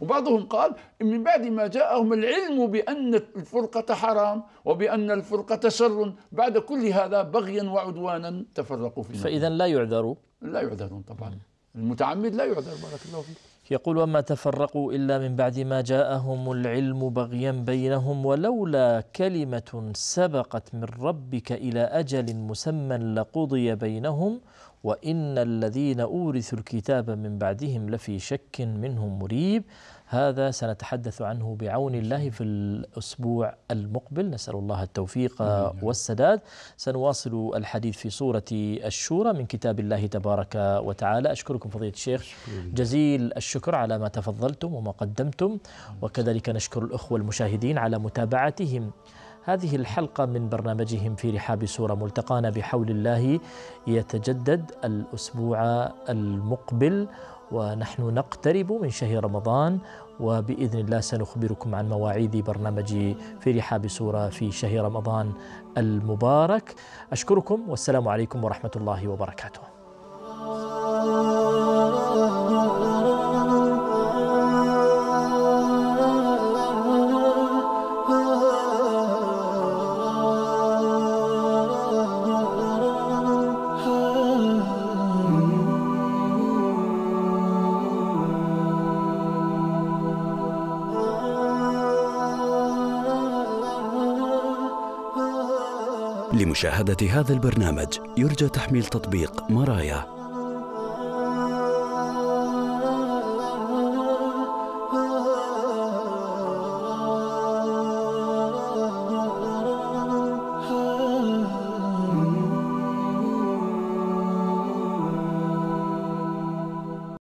وبعضهم قال من بعد ما جاءهم العلم بأن الفرقة حرام وبأن الفرقة شر بعد كل هذا بغيا وعدوانا تفرقوا فيه فإذا لا يعذروا لا يعذرون طبعا المتعمد لا يعذر بارك الله فيك يقول وما تفرقوا إلا من بعد ما جاءهم العلم بغيا بينهم ولولا كلمة سبقت من ربك إلى أجل مسمى لقضي بينهم وإن الذين أورثوا الكتاب من بعدهم لفي شك منهم مريب هذا سنتحدث عنه بعون الله في الأسبوع المقبل نسأل الله التوفيق والسداد سنواصل الحديث في سورة الشورى من كتاب الله تبارك وتعالى أشكركم فضيلة الشيخ جزيل الشكر على ما تفضلتم وما قدمتم وكذلك نشكر الأخوة المشاهدين على متابعتهم هذه الحلقة من برنامجهم في رحاب سورة ملتقانا بحول الله يتجدد الأسبوع المقبل ونحن نقترب من شهر رمضان وبإذن الله سنخبركم عن مواعيد برنامج في رحاب سورة في شهر رمضان المبارك أشكركم والسلام عليكم ورحمة الله وبركاته لمشاهدة هذا البرنامج يرجى تحميل تطبيق مرايا